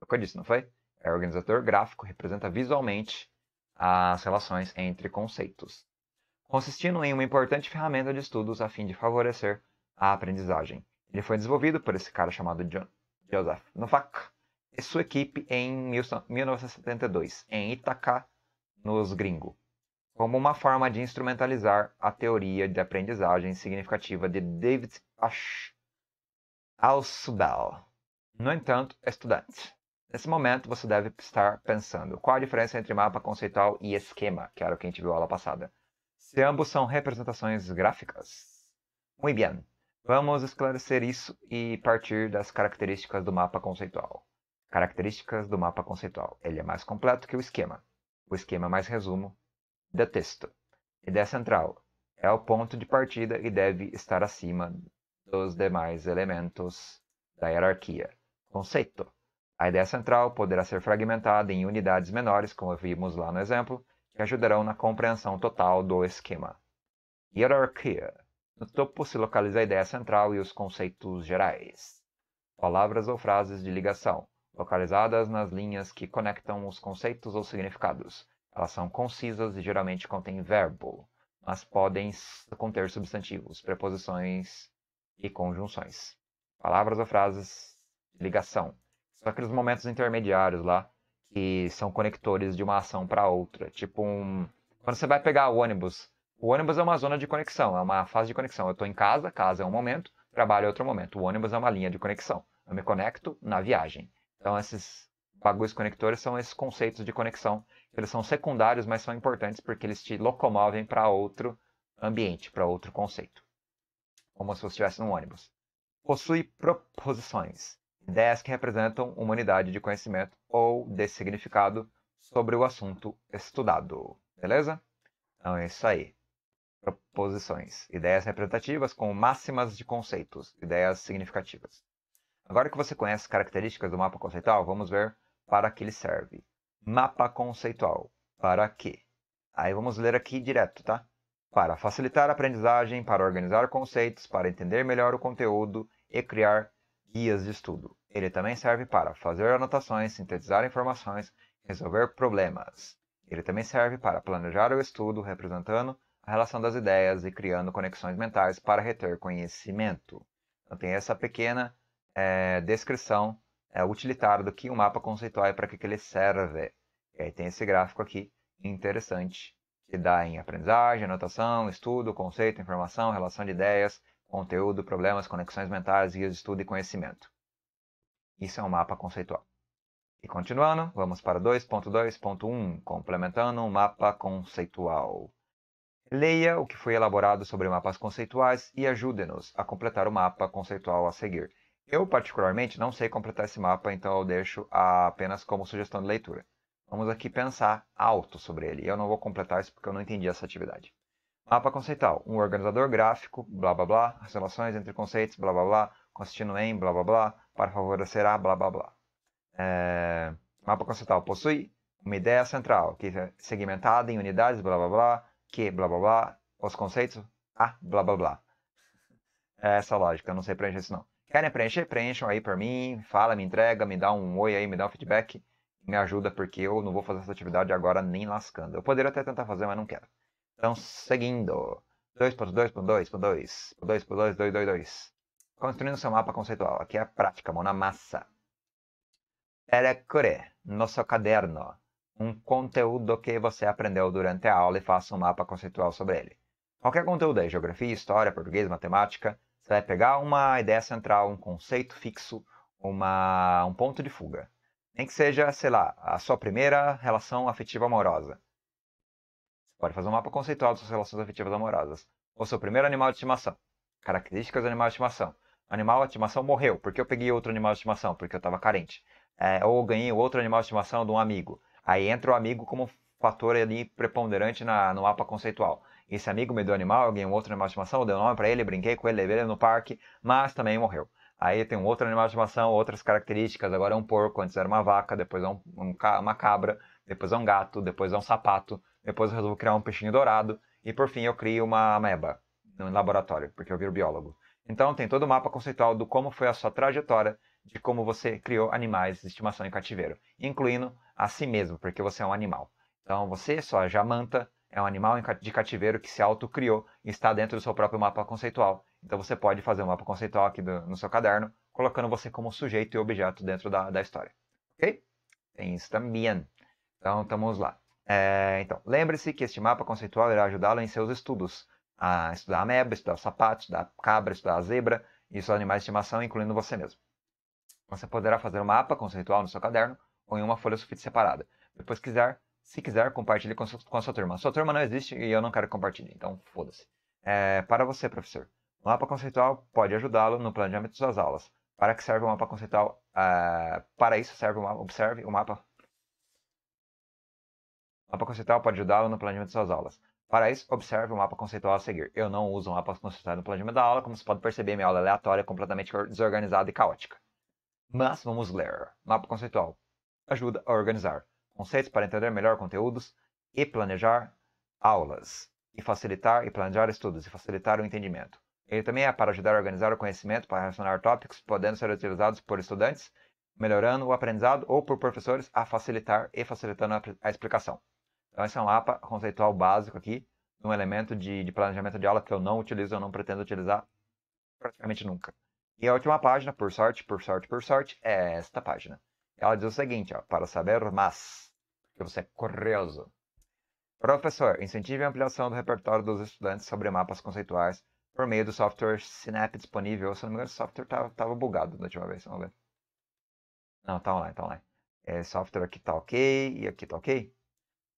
É o que eu disse, não foi? É organizador gráfico, representa visualmente as relações entre conceitos, consistindo em uma importante ferramenta de estudos a fim de favorecer a aprendizagem. Ele foi desenvolvido por esse cara chamado John Joseph Novak e sua equipe em 1972, em Ithaca, nos gringos, como uma forma de instrumentalizar a teoria de aprendizagem significativa de David Ausubel. No entanto, estudantes, nesse momento você deve estar pensando qual a diferença entre mapa conceitual e esquema, que era o que a gente viu aula passada, se ambos são representações gráficas. Muito bem, vamos esclarecer isso e partir das características do mapa conceitual. Características do mapa conceitual. Ele é mais completo que o esquema o esquema mais resumo, do texto. Ideia central é o ponto de partida e deve estar acima dos demais elementos da hierarquia. Conceito. A ideia central poderá ser fragmentada em unidades menores, como vimos lá no exemplo, que ajudarão na compreensão total do esquema. Hierarquia. No topo se localiza a ideia central e os conceitos gerais, palavras ou frases de ligação, localizadas nas linhas que conectam os conceitos ou significados. Elas são concisas e geralmente contêm verbo, mas podem conter substantivos, preposições e conjunções. Palavras ou frases de ligação. São aqueles momentos intermediários lá que são conectores de uma ação para outra. Tipo um. Quando você vai pegar o ônibus, o ônibus é uma zona de conexão, é uma fase de conexão. Eu estou em casa, casa é um momento, trabalho é outro momento. O ônibus é uma linha de conexão. Eu me conecto na viagem. Então, esses bagulhos conectores são esses conceitos de conexão. Eles são secundários, mas são importantes porque eles te locomovem para outro ambiente, para outro conceito. Como se você estivesse num ônibus. Possui proposições, ideias que representam uma unidade de conhecimento ou de significado sobre o assunto estudado. Beleza? Então é isso aí. Proposições, ideias representativas com máximas de conceitos, ideias significativas. Agora que você conhece as características do mapa conceitual, vamos ver para que ele serve. Mapa conceitual. Para quê? Aí vamos ler aqui direto, tá? Para facilitar a aprendizagem, para organizar conceitos, para entender melhor o conteúdo e criar guias de estudo. Ele também serve para fazer anotações, sintetizar informações, resolver problemas. Ele também serve para planejar o estudo, representando a relação das ideias e criando conexões mentais para reter conhecimento. Então tem essa pequena é, descrição é, utilitária do que um mapa conceitual é para que, que ele serve. E aí tem esse gráfico aqui, interessante, que dá em aprendizagem, anotação, estudo, conceito, informação, relação de ideias, conteúdo, problemas, conexões mentais, guias de estudo e conhecimento. Isso é um mapa conceitual. E continuando, vamos para 2.2.1, complementando um mapa conceitual. Leia o que foi elaborado sobre mapas conceituais e ajude-nos a completar o mapa conceitual a seguir. Eu, particularmente, não sei completar esse mapa, então eu deixo apenas como sugestão de leitura. Vamos aqui pensar alto sobre ele. Eu não vou completar isso porque eu não entendi essa atividade. Mapa conceitual. Um organizador gráfico, blá blá blá, as relações entre conceitos, blá blá blá, consistindo em, blá blá blá, para favorecer a, blá blá blá. É... Mapa conceitual possui uma ideia central, que é segmentada em unidades, blá blá blá, que, blá blá blá, os conceitos, a, blá blá blá. É essa lógica, eu não sei preencher isso não. Querem preencher? Preencham aí para mim, fala, me entrega, me dá um oi aí, me dá um feedback, me ajuda, porque eu não vou fazer essa atividade agora nem lascando. Eu poderia até tentar fazer, mas não quero. Então, seguindo. 2.2.2.2.2.2.2.2.2. Construindo seu mapa conceitual. Aqui é a prática, mão na massa. É no nosso caderno. Um conteúdo que você aprendeu durante a aula e faça um mapa conceitual sobre ele. Qualquer conteúdo aí, geografia, história, português, matemática, você vai pegar uma ideia central, um conceito fixo, uma, um ponto de fuga. Nem que seja, sei lá, a sua primeira relação afetiva amorosa. Você pode fazer um mapa conceitual das suas relações afetivas amorosas. Ou seu primeiro animal de estimação. Características do animal de estimação. Animal de estimação morreu. porque eu peguei outro animal de estimação? Porque eu estava carente. É, ou ganhei outro animal de estimação de um amigo. Aí entra o amigo como fator ali preponderante na, no mapa conceitual. Esse amigo me deu animal, alguém um outro animal de estimação, eu dei um nome para ele, brinquei com ele, levei ele no parque, mas também morreu. Aí tem um outro animal de estimação, outras características, agora é um porco, antes era uma vaca, depois é um, um, uma cabra, depois é um gato, depois é um sapato, depois eu resolvo criar um peixinho dourado, e por fim eu crio uma ameba no laboratório, porque eu viro biólogo. Então tem todo o mapa conceitual do como foi a sua trajetória de como você criou animais de estimação em cativeiro, incluindo a si mesmo, porque você é um animal. Então você, sua jamanta, é um animal de cativeiro que se autocriou e está dentro do seu próprio mapa conceitual. Então você pode fazer um mapa conceitual aqui do, no seu caderno, colocando você como sujeito e objeto dentro da, da história. Ok? Tem isso também. Então, estamos lá. É, então, lembre-se que este mapa conceitual irá ajudá-lo em seus estudos. A estudar ameba, estudar sapato, estudar cabra, estudar zebra e seus animais de estimação, incluindo você mesmo. Você poderá fazer um mapa conceitual no seu caderno ou em uma folha sulfite separada. Depois quiser, se quiser, compartilhe com, com a sua turma. sua turma não existe e eu não quero compartilhar. então foda-se. É, para você, professor. O mapa conceitual pode ajudá-lo no planejamento de suas aulas. Para que serve o mapa conceitual? Uh, para isso serve o mapa. Observe o mapa. O mapa conceitual pode ajudá-lo no planejamento de suas aulas. Para isso, observe o mapa conceitual a seguir. Eu não uso o mapa conceitual no planejamento da aula, como você pode perceber, minha aula é aleatória, completamente desorganizada e caótica. Mas vamos ler. Mapa conceitual ajuda a organizar conceitos para entender melhor conteúdos e planejar aulas, e facilitar e planejar estudos, e facilitar o entendimento. Ele também é para ajudar a organizar o conhecimento para relacionar tópicos, podendo ser utilizados por estudantes, melhorando o aprendizado ou por professores a facilitar e facilitando a, explicação. Então esse é um mapa conceitual básico aqui, um elemento de, de planejamento de aula que eu não utilizo, eu não pretendo utilizar praticamente nunca. E a última página, por sorte, por sorte, por sorte, é esta página. Ela diz o seguinte, ó, para saber mais você é curioso. Professor, incentive a ampliação do repertório dos estudantes sobre mapas conceituais por meio do software Synapse disponível. Se não me engano, o software estava bugado da última vez, vamos ver. Não, tá online, tá online. É, software aqui tá ok e aqui tá ok.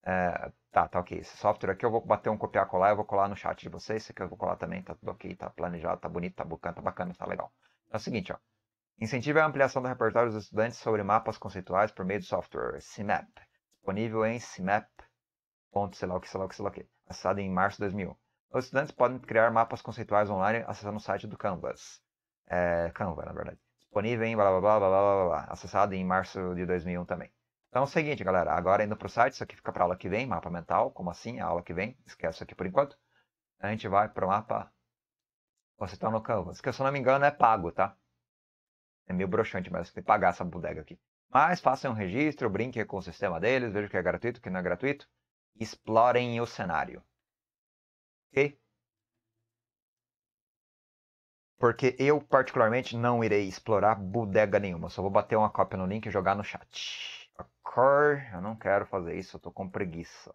É, tá, tá ok. Esse software aqui eu vou bater um copiar colar, eu vou colar no chat de vocês. Esse aqui eu vou colar também, tá tudo ok, tá planejado, tá bonito, tá bacana, tá bacana, tá legal. É o seguinte, ó. Incentive a ampliação do repertório dos estudantes sobre mapas conceituais por meio do software Synapse disponível em cmap ponto, sei lá o que, sei lá o que, sei lá o que, acessado em março de 2001. Os estudantes podem criar mapas conceituais online acessando o site do Canvas. É, Canva, na verdade. Disponível em blá blá blá blá blá blá, blá. acessado em março de 2001 também. Então é o seguinte, galera, agora indo para o site, isso aqui fica para aula que vem, mapa mental, como assim, a aula que vem, esquece isso aqui por enquanto. A gente vai para o mapa conceitual no Canvas, que se eu não me engano é pago, tá? É meio broxante, mas tem que pagar essa bodega aqui. Mas façam um registro, brinquem com o sistema deles, vejam o que é gratuito, o que não é gratuito. Explorem o cenário. Ok? Porque eu, particularmente, não irei explorar bodega nenhuma. Só vou bater uma cópia no link e jogar no chat. Cor, eu não quero fazer isso, eu tô com preguiça.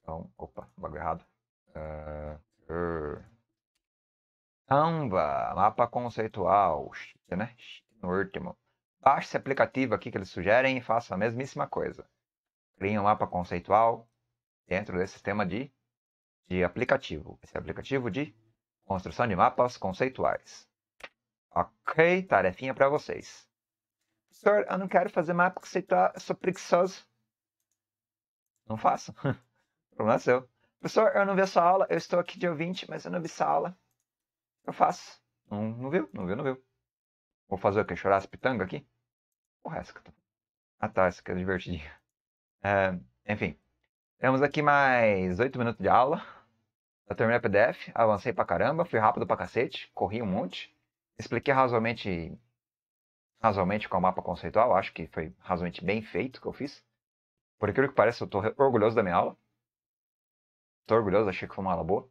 Então, opa, bagulho errado. Uh, ah, Canva, er. mapa conceitual. Chique, né? Chique no último. Baixe esse aplicativo aqui que eles sugerem e faça a mesmíssima coisa. Crie um mapa conceitual dentro desse sistema de, de aplicativo. Esse é aplicativo de construção de mapas conceituais. Ok, tarefinha para vocês. Professor, eu não quero fazer mapa conceitual, tá, eu sou preguiçoso. Não faço. o problema é seu. Professor, eu não vi essa aula, eu estou aqui de ouvinte, mas eu não vi essa aula. Eu faço. Não, não viu? Não viu, não viu. Vou fazer o quê? Chorar as pitangas aqui? Porra, essa que eu tô... Ah tá, essa que é divertidinha. Eh, enfim. Temos aqui mais oito minutos de aula. Eu terminei o PDF, avancei pra caramba, fui rápido pra cacete, corri um monte. Expliquei razoavelmente, razoavelmente com é o mapa conceitual, acho que foi razoavelmente bem feito que eu fiz. Por aquilo que parece, eu tô orgulhoso da minha aula. Tô orgulhoso, achei que foi uma aula boa.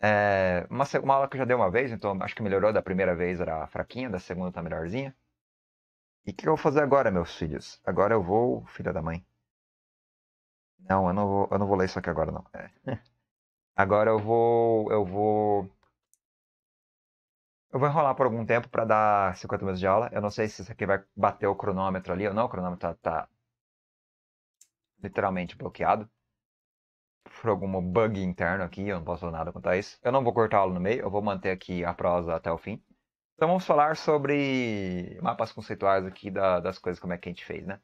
É, uma, uma aula que eu já dei uma vez, então acho que melhorou. Da primeira vez era fraquinha, da segunda tá melhorzinha. E o que eu vou fazer agora, meus filhos? Agora eu vou. Filha da mãe. Não, eu não vou, eu não vou ler isso aqui agora, não. É. Agora eu vou. Eu vou. Eu vou enrolar por algum tempo para dar 50 minutos de aula. Eu não sei se isso aqui vai bater o cronômetro ali ou não. O cronômetro tá, tá literalmente bloqueado por algum bug interno aqui, eu não posso falar nada quanto a isso. Eu não vou cortá-lo no meio, eu vou manter aqui a prosa até o fim. Então vamos falar sobre mapas conceituais aqui da, das coisas, como é que a gente fez, né?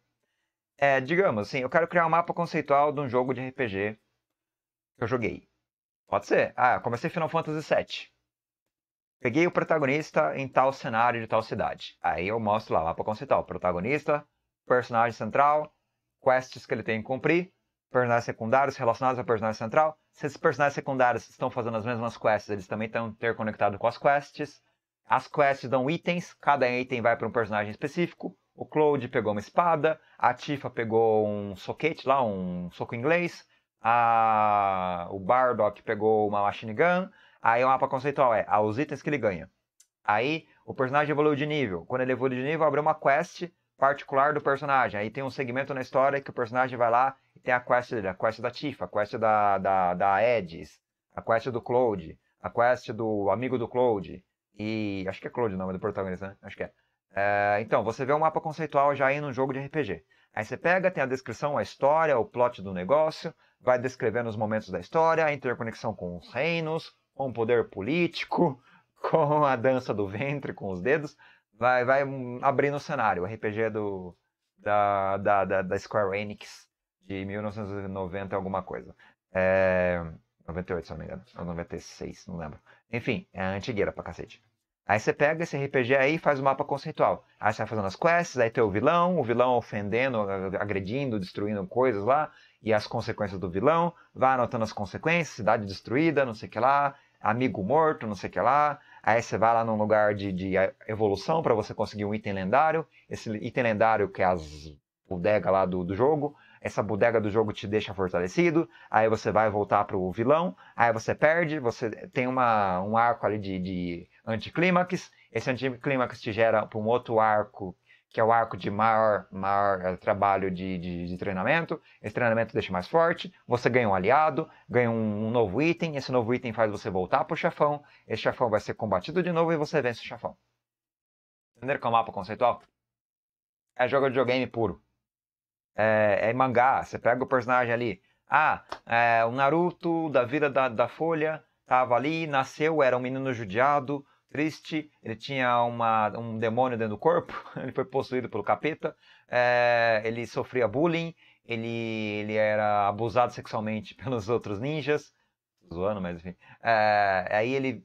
É, digamos assim, eu quero criar um mapa conceitual de um jogo de RPG que eu joguei. Pode ser. Ah, comecei Final Fantasy VII. Peguei o protagonista em tal cenário de tal cidade. Aí eu mostro lá, mapa conceitual, protagonista, personagem central, quests que ele tem que cumprir, personagens secundários relacionados ao personagem central. Se esses personagens secundários estão fazendo as mesmas quests, eles também estão interconectados com as quests. As quests dão itens, cada item vai para um personagem específico. O Claude pegou uma espada, a Tifa pegou um soquete lá, um soco inglês, a... o Bardock pegou uma machine gun, aí o mapa conceitual é ah, os itens que ele ganha. Aí o personagem evoluiu de nível. Quando ele evolui de nível, abre uma quest particular do personagem. Aí tem um segmento na história que o personagem vai lá tem a quest, a quest da Tifa, a quest da, da, da Edis, a quest do Cloud, a quest do amigo do Cloud, e acho que é Cloud o nome do protagonista, né? Acho que é. é. Então, você vê um mapa conceitual já aí num jogo de RPG. Aí você pega, tem a descrição, a história, o plot do negócio, vai descrevendo os momentos da história, a interconexão com os reinos, com o poder político, com a dança do ventre, com os dedos, vai, vai hum, abrindo o cenário. O RPG é do, da, da, da, da Square Enix de 1990 alguma coisa. É, 98, se não me engano. Ou 96, não lembro. Enfim, é antigueira pra cacete. Aí você pega esse RPG aí e faz o mapa conceitual. Aí você vai fazendo as quests, aí tem o vilão, o vilão ofendendo, agredindo, destruindo coisas lá, e as consequências do vilão, vai anotando as consequências, cidade destruída, não sei o que lá, amigo morto, não sei o que lá. Aí você vai lá num lugar de, de evolução para você conseguir um item lendário. Esse item lendário que é as dega lá do, do jogo, essa bodega do jogo te deixa fortalecido, aí você vai voltar pro vilão, aí você perde, você tem uma, um arco ali de, de anticlímax, esse anticlímax te gera para um outro arco, que é o arco de maior, maior eh, trabalho de, de, de, treinamento, esse treinamento deixa mais forte, você ganha um aliado, ganha um, um novo item, esse novo item faz você voltar pro chefão, esse chefão vai ser combatido de novo e você vence o chefão. Entender que é um mapa conceitual? É jogo de videogame puro é, é mangá. Você pega o personagem ali. Ah, é, o Naruto da vida da, da Folha estava ali, nasceu, era um menino judiado, triste, ele tinha uma, um demônio dentro do corpo, ele foi possuído pelo capeta, é, ele sofria bullying, ele, ele era abusado sexualmente pelos outros ninjas, zoando, mas enfim. É, aí ele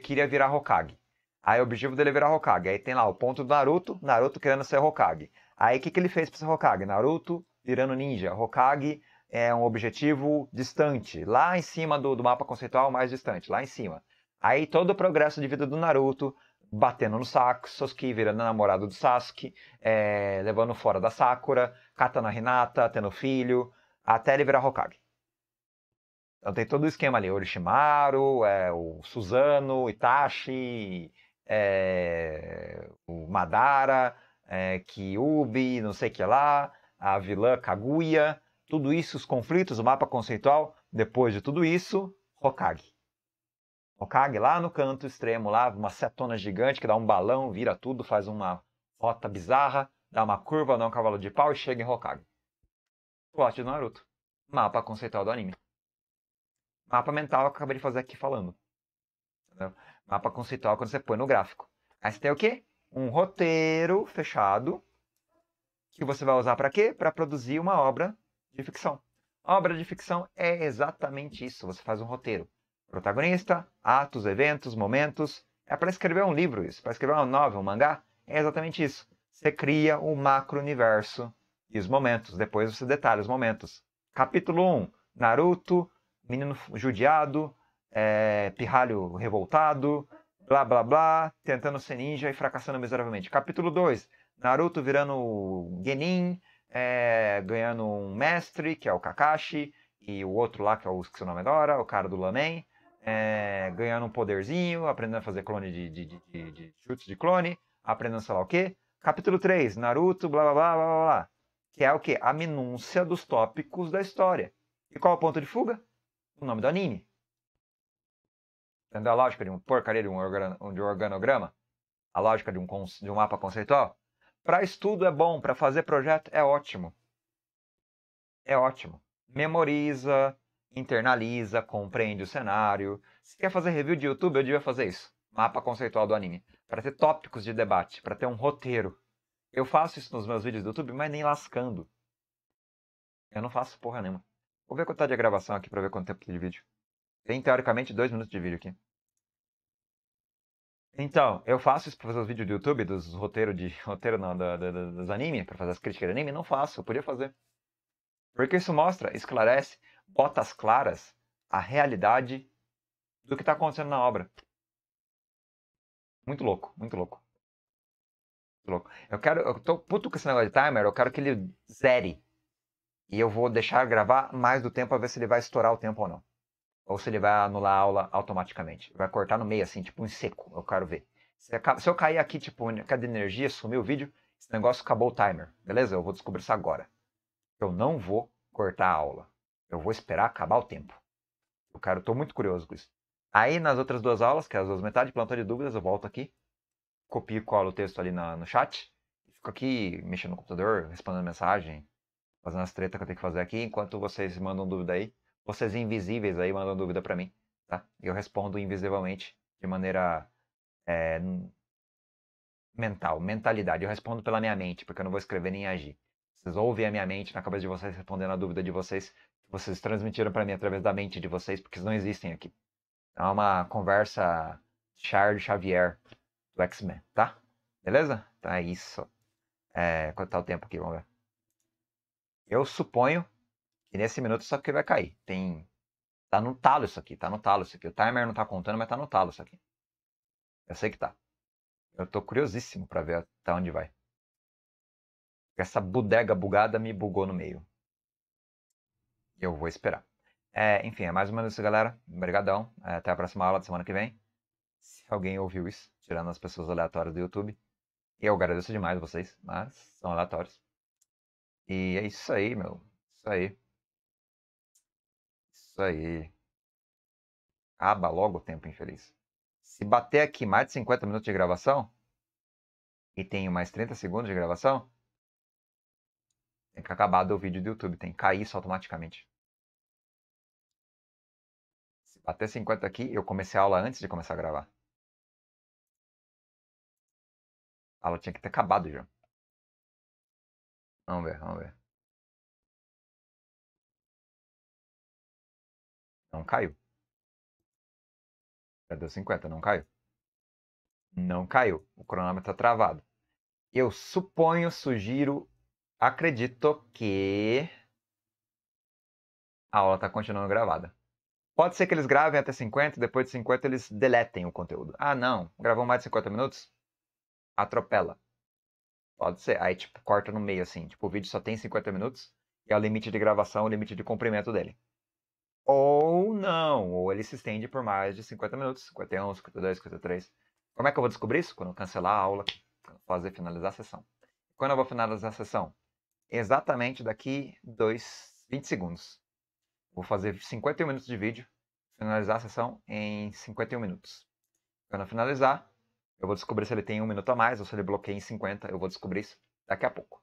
queria virar Hokage. Aí o objetivo dele é virar Hokage. Aí tem lá o ponto do Naruto, Naruto querendo ser Hokage. Aí o que, que ele fez para ser Hokage? Naruto virando ninja. Hokage é um objetivo distante, lá em cima do, do mapa conceitual, mais distante, lá em cima. Aí todo o progresso de vida do Naruto, batendo no saco, Sasuke virando namorado do Sasuke, é, levando fora da Sakura, Katana Hinata, tendo filho, até ele virar Hokage. Então tem todo o esquema ali, Orochimaru, é, o Suzano, Itachi, é, o Madara, é, Kyubi, não sei o que lá, a vilã Kaguya, tudo isso, os conflitos, o mapa conceitual, depois de tudo isso, Hokage. Hokage lá no canto extremo, lá, uma setona gigante que dá um balão, vira tudo, faz uma rota bizarra, dá uma curva, dá um cavalo de pau e chega em Hokage. Plot do Naruto. Mapa conceitual do anime. Mapa mental que eu acabei de fazer aqui falando. Entendeu? Mapa conceitual quando você põe no gráfico. Aí você tem o quê? um roteiro fechado que você vai usar para quê? Para produzir uma obra de ficção. obra de ficção é exatamente isso. Você faz um roteiro. Protagonista, atos, eventos, momentos. É para escrever um livro isso, para escrever uma novela, um mangá. É exatamente isso. Você cria um macro-universo e os momentos. Depois você detalha os momentos. Capítulo 1, Naruto, menino judiado, é, pirralho revoltado, blá blá blá, tentando ser ninja e fracassando miseravelmente. Capítulo 2, Naruto virando Genin, é, ganhando um mestre, que é o Kakashi, e o outro lá, que é o que seu nome agora, o cara do Lamen, é, ganhando um poderzinho, aprendendo a fazer clone de, de, de, de, de chutes de clone, aprendendo sei lá o quê. Capítulo 3, Naruto, blá blá blá blá blá, que é o quê? A minúcia dos tópicos da história. E qual é o ponto de fuga? O nome do anime. Entendeu a lógica de um porcaria de um, organograma? A lógica de um, de um mapa conceitual? Para estudo é bom, para fazer projeto é ótimo. É ótimo. Memoriza, internaliza, compreende o cenário. Se quer fazer review de YouTube, eu devia fazer isso. Mapa conceitual do anime. Para ter tópicos de debate, para ter um roteiro. Eu faço isso nos meus vídeos do YouTube, mas nem lascando. Eu não faço porra nenhuma. Vou ver tá de gravação aqui para ver quanto tempo de vídeo. Tem teoricamente dois minutos de vídeo aqui. Então, eu faço isso para fazer os vídeos do YouTube, dos roteiros de. roteiro não, da, da, dos animes, para fazer as críticas de anime? Não faço, eu podia fazer. Porque isso mostra, esclarece, bota as claras a realidade do que está acontecendo na obra. Muito louco, muito louco. Muito louco. Eu quero. Eu tô puto com esse negócio de timer, eu quero que ele zere. E eu vou deixar gravar mais do tempo pra ver se ele vai estourar o tempo ou não ou se ele vai anular a aula automaticamente. Vai cortar no meio, assim, tipo, em seco, eu quero ver. Se, eu cair aqui, tipo, cadê energia, sumiu o vídeo, esse negócio acabou o timer, beleza? Eu vou descobrir isso agora. Eu não vou cortar a aula. Eu vou esperar acabar o tempo. Eu quero, tô muito curioso com isso. Aí, nas outras duas aulas, que é as duas metades, plantão de dúvidas, eu volto aqui, copio e colo o texto ali na, no chat, fico aqui mexendo no computador, respondendo mensagem, fazendo as tretas que eu tenho que fazer aqui, enquanto vocês mandam dúvida aí vocês invisíveis aí mandam dúvida para mim, tá? Eu respondo invisivelmente, de maneira é, mental, mentalidade. Eu respondo pela minha mente, porque eu não vou escrever nem agir. Vocês ouvem a minha mente na cabeça de vocês respondendo a dúvida de vocês, que vocês transmitiram para mim através da mente de vocês, porque não existem aqui. Então, é uma conversa Charles Xavier do X-Men, tá? Beleza? Então é isso. É, quanto tá o tempo aqui? Vamos ver. Eu suponho e nesse minuto isso aqui vai cair. Tem. Tá no talo isso aqui, tá no talo isso aqui. O timer não tá contando, mas tá no talo isso aqui. Eu sei que tá. Eu tô curiosíssimo para ver até onde vai. Essa bodega bugada me bugou no meio. Eu vou esperar. É, enfim, é mais ou menos isso, galera. Obrigadão. É, até a próxima aula da semana que vem. Se alguém ouviu isso, tirando as pessoas aleatórias do YouTube. Eu agradeço demais vocês, mas são aleatórios. E é isso aí, meu. Isso aí. Isso aí. Aba logo o tempo infeliz. Se bater aqui mais de 50 minutos de gravação e tenho mais 30 segundos de gravação, tem que acabar o vídeo do YouTube, tem que cair isso automaticamente. Se bater 50 aqui, eu comecei a aula antes de começar a gravar. A aula tinha que ter acabado já. Vamos ver, vamos ver. Não caiu. Já deu 50, não caiu. Não caiu. O cronômetro está travado. Eu suponho, sugiro, acredito que a aula está continuando gravada. Pode ser que eles gravem até 50, depois de 50 eles deletem o conteúdo. Ah, não, gravou mais de 50 minutos? Atropela. Pode ser. Aí, tipo, corta no meio, assim. Tipo, o vídeo só tem 50 minutos e é o limite de gravação, o limite de comprimento dele ou não, ou ele se estende por mais de 50 minutos, 51, 52, 53. Como é que eu vou descobrir isso? Quando eu cancelar a aula, quando eu fazer finalizar a sessão. Quando eu vou finalizar a sessão? Exatamente daqui dois 20 segundos. Vou fazer 51 minutos de vídeo, finalizar a sessão em 51 minutos. Quando eu finalizar, eu vou descobrir se ele tem um minuto a mais ou se ele bloqueia em 50. Eu vou descobrir isso daqui a pouco.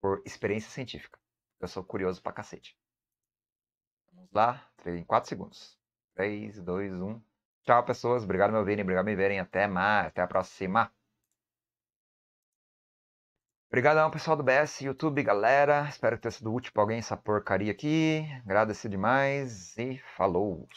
Por experiência científica. Eu sou curioso pra cacete. Vamos lá, em 4 segundos. 3, 2, 1. Tchau, pessoas. Obrigado, por me ouvirem. Obrigado, por me verem. Até mais. Até a próxima. Obrigadão, pessoal do BS, YouTube, galera. Espero que tenha sido útil pra alguém essa porcaria aqui. Agradeço demais e falou!